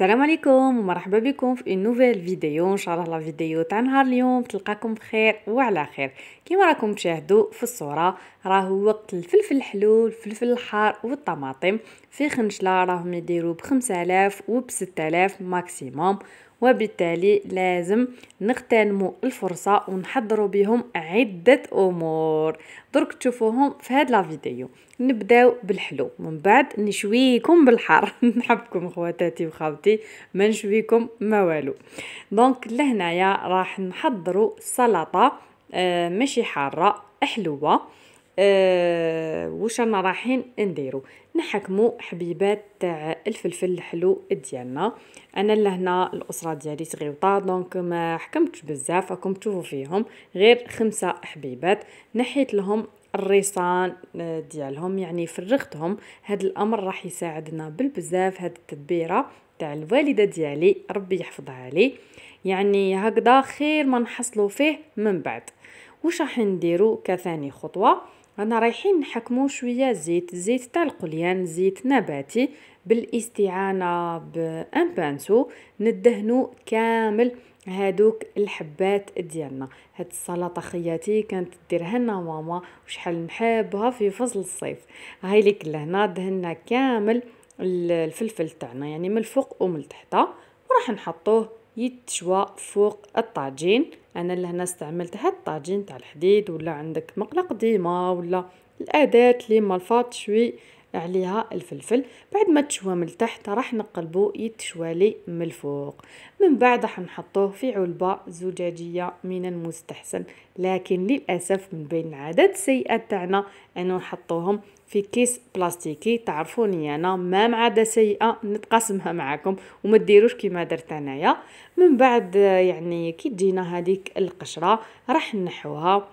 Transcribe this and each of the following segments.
السلام عليكم ومرحبا بكم في نوفيل فيديو ان شاء الله لا فيديو تاع نهار اليوم تلقاكم بخير وعلى خير كيما راكم تشاهدوا في الصوره راهو وقت الفلفل الحلو الفلفل الحار والطماطم في خنشله راهم يديروا ب 5000 وب 6000 ماكسيموم وبالتالي لازم نغتنموا الفرصة ونحضروا بهم عدة أمور درك تشوفوهم في هاد الفيديو نبداو بالحلو من بعد نشويكم بالحر نحبكم خواتاتي وخوتي ما نشويكم ما والو دونك لهنايا راح نحضروا سلطه آه ماشي حاره حلوه آه وش انا رايحين نديرو نحكمو حبيبات تاع الفلفل الحلو ديالنا انا لهنا الاسره ديالي صغيوطه دونك ما حكمتش بزاف راكم تشوفوا فيهم غير خمسه حبيبات نحيت لهم الريصان آه، ديالهم يعني فرغتهم هاد الامر راح يساعدنا بالبزاف هاد التدبيره تاع الوالده ديالي ربي يحفظها لي يعني هكذا خير ما نحصلوا فيه من بعد وش راح نديرو كثاني خطوه رانا رايحين نحكمو شويه الزيت الزيت تاع القليان زيت نباتي بالاستعانه بان بانسو ندهنو كامل هادوك الحبات ديالنا هاد السلطه خياتي كانت ديرها لنا ماما وشحال نحبها في فصل الصيف هاي ليك لهنا دهنا كامل الفلفل تاعنا يعني من الفوق ومن تحت وراح نحطوه يتشوى فوق الطاجين انا لهنا استعملت هاد الطاجين تاع الحديد ولا عندك مقله قديمه ولا الاداه اللي مالفات شوي عليها الفلفل بعد ما تشوى من التحت راح نقلبو يتشوى لي من الفوق من بعد راح نحطوه في علبة زجاجية من المستحسن لكن للأسف من بين العادات السيئة تاعنا أنه نحطوهم في كيس بلاستيكي تعرفوني انا ما عاده سيئه نتقاسمها معكم وما ديروش كيما درت انايا من بعد يعني كي تجينا هذيك القشره راح نحوها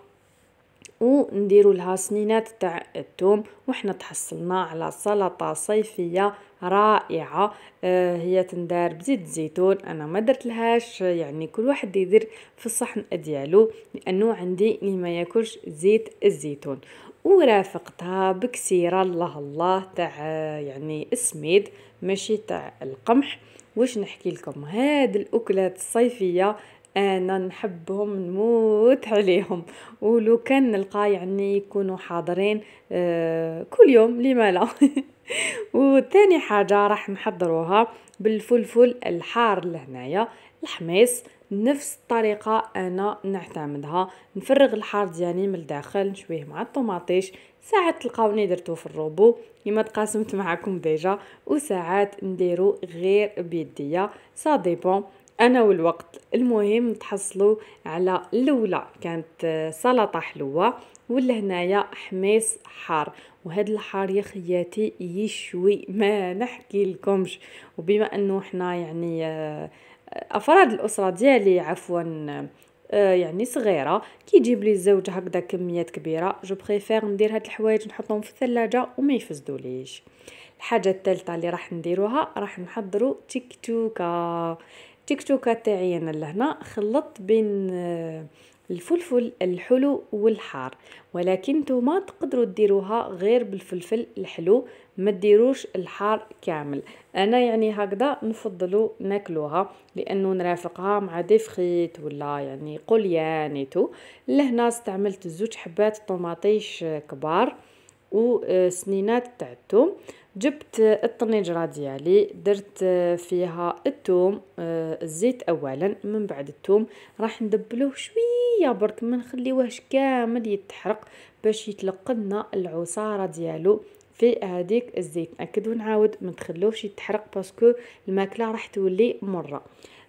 ونديروا لها سنينات تاع الثوم وحنا تحصلنا على سلطه صيفيه رائعه آه هي تندار بزيت الزيتون انا ما درت لهاش يعني كل واحد يدير في الصحن ديالو لانه عندي اللي ما ياكلش زيت الزيتون ورافقتها بكسيره الله الله تاع يعني السميد ماشي تاع القمح واش نحكي لكم هاد الاكلات الصيفيه انا نحبهم نموت عليهم ولو كان نلقى يعني يكونوا حاضرين آه، كل يوم لما لا وثاني حاجه راح نحضروها بالفلفل الحار لهنايا الحميص نفس الطريقة أنا نعتمدها نفرغ الحار ديالي من الداخل نشويه مع الطوماطيش ساعات تلقاوني درتو في الروبو كما تقاسمت معكم ديجا وساعات نديرو غير بيدية سا ديبون انا والوقت المهم تحصلوا على الاولى كانت آه، سلطه حلوه ولا هنايا حميص حار وهذا الحار يا خياتي يشوي ما نحكي لكمش وبما انه حنا يعني آه، آه، افراد الاسره ديالي عفوا يعني صغيره يجيب لي الزوج هكذا كميات كبيره جو بريفير ندير هاد الحوايج نحطهم في الثلاجه وما يفسدوليش الحاجه الثالثه اللي راح نديروها راح نحضروا تيك توكا التكتوكه تاعي انا لهنا خلطت بين آه، الفلفل الحلو والحار ولكن نتوما تقدروا ديروها غير بالفلفل الحلو ما ديروش الحار كامل انا يعني هكذا نفضلوا ناكلوها لانه نرافقها مع ديفخيت ولا يعني قليان تو لهنا استعملت زوج حبات طوماطيش كبار وسنينات آه، تاع الثوم جبت الطنجره ديالي درت فيها الثوم آه، الزيت اولا من بعد الثوم راح ندبلوه شويه برك ما نخليوهش كامل يتحرق باش يتلقى لنا العصاره ديالو في هذيك الزيت ناكد ونعاود ما تخلوش يتحرق باسكو الماكله راح تولي مره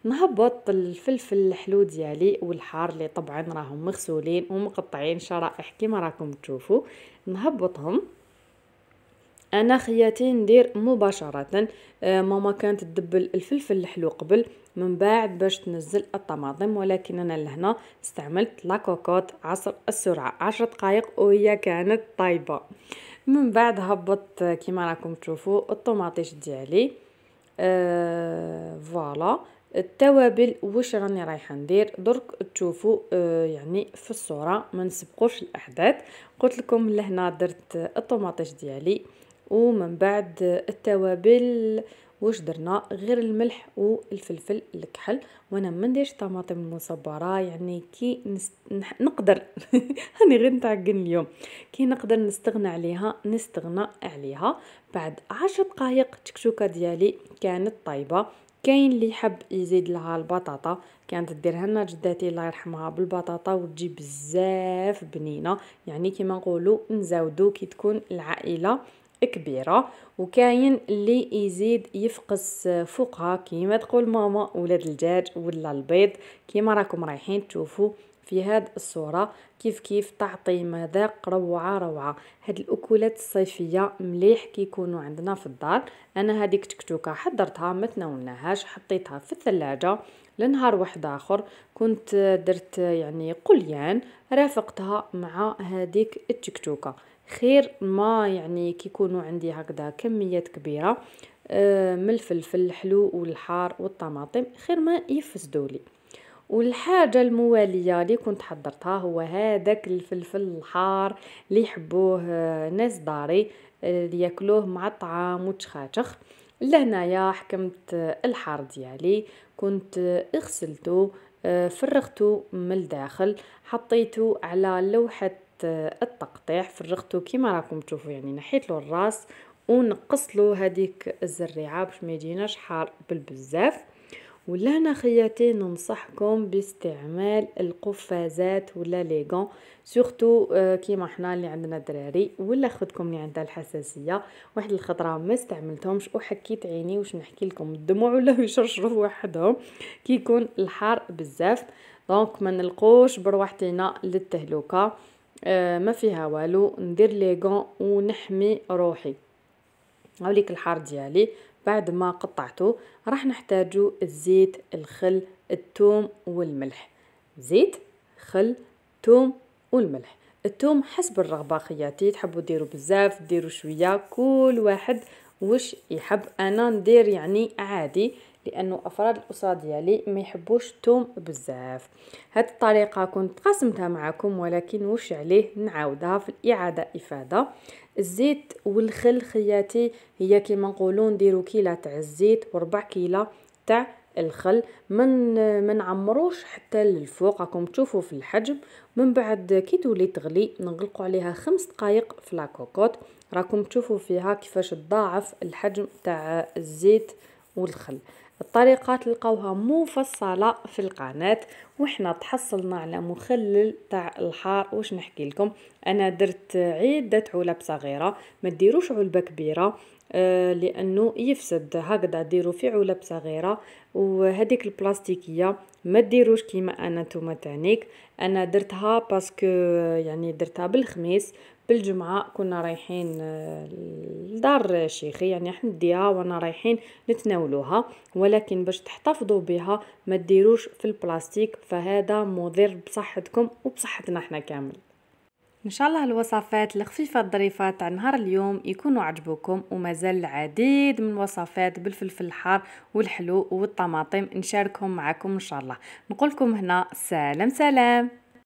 نهبط الفلفل الحلو ديالي والحار اللي طبعا راهم مغسولين ومقطعين شرائح كما راكم تشوفوا نهبطهم انا خياتي ندير مباشره آه، ماما كانت تدبل الفلفل الحلو قبل من بعد باش تنزل الطماطم ولكن انا لهنا استعملت لاكوكوت عصر السرعه عشر دقائق وهي كانت طايبه من بعد هبطت آه، كيما راكم تشوفوا الطماطيش ديالي آه فوالا التوابل واش راني رايحه ندير درك تشوفوا آه يعني في الصوره ما نسبقوش الاحداث قلت لكم لهنا درت الطماطيش ديالي ومن بعد التوابل واش درنا غير الملح والفلفل الكحل وانا ما نديرش طماطم المصبره يعني كي نست... نقدر هاني غير نتعقن اليوم كي نقدر نستغنى عليها نستغنى عليها بعد عشر دقائق التكتوكه ديالي كانت طايبه كاين اللي يحب يزيد لها البطاطا كانت ديرها لنا جداتي الله يرحمها بالبطاطا وتجي بزاف بنينه يعني كيما نقولوا نزاودو كي تكون العائله كبيره وكاين اللي يزيد يفقس آه، فوقها كيما تقول ماما ولاد الدجاج ولا البيض كيما راكم رايحين تشوفوا في هاد الصوره كيف كيف تعطي مذاق روعه روعه هاد الاكلات الصيفيه مليح كيكونوا عندنا في الدار انا هذيك تكتوكه حضرتها ما تناولناهاش حطيتها في الثلاجه لنهار واحد آخر كنت درت يعني قليان رافقتها مع هذيك توكا خير ما يعني كيكونوا عندي هكذا كميات كبيرة آه، من الفلفل الحلو والحار والطماطم خير ما يفسدوا لي والحاجه المواليه اللي كنت حضرتها هو هذاك الفلفل الحار اللي يحبوه آه، ناس داري آه، اللي ياكلوه مع الطعام وتشخاتخ لهنايا حكمت الحار ديالي كنت اغسلته آه، فرغته من الداخل حطيته على لوحة آه، التقطيع فرغته كما راكم تشوفوا يعني نحيت له الراس ونقص له هذيك الزريعه باش ما يجيناش حار بالبزاف ولهنا خياتي ننصحكم باستعمال القفازات ولا لي غون سورتو آه، كيما حنا اللي عندنا دراري ولا خدكم اللي عندها الحساسيه واحد الخطره ما استعملتهمش وحكيت عيني واش نحكي لكم الدموع ولا يشرشروا وحدهم كي يكون الحار بزاف دونك ما نلقوش بروحتينا للتهلوكه آه، ما فيها والو ندير لي غون ونحمي روحي هاوليك الحار ديالي بعد ما قطعته راح نحتاجو الزيت الخل الثوم والملح زيت خل ثوم والملح الثوم حسب الرغبة خياتي تحبوا ديروا بزاف ديروا شوية كل واحد واش يحب انا ندير يعني عادي لانه افراد الاسره ديالي ما يحبوش الثوم بزاف هاد الطريقه كنت قسمتها معكم ولكن واش عليه نعاودها في الاعاده افاده الزيت والخل خياتي هي كما نقولوا نديرو كيله تاع الزيت وربع كيله تاع الخل من ما نعمروش حتى للفوق راكم تشوفوا في الحجم من بعد كي تولي تغلي نغلقوا عليها خمس دقائق في لاكوكوط راكم تشوفوا فيها كيفاش تضاعف الحجم تاع الزيت والخل الطريقة تلقاوها مفصلة في القناة وحنا تحصلنا على مخلل تاع الحار واش نحكي لكم انا درت عدة علب صغيرة ما ديروش علبة كبيرة آه، لانه يفسد هكذا ديروا في علب صغيره وهذيك البلاستيكيه ما ديروش كيما انا نتوما تانيك انا درتها باسكو يعني درتها بالخميس بالجمعه كنا رايحين آه، لدار شيخي يعني حنديها وانا رايحين نتناولوها ولكن باش تحتفظوا بها ما ديروش في البلاستيك فهذا مضر بصحتكم وبصحتنا احنا كامل ان شاء الله الوصفات الخفيفه الظريفه تاع نهار اليوم يكونوا عجبوكم ومازال العديد من الوصفات بالفلفل الحار والحلو والطماطم نشاركهم معكم ان شاء الله نقولكم هنا سلام سلام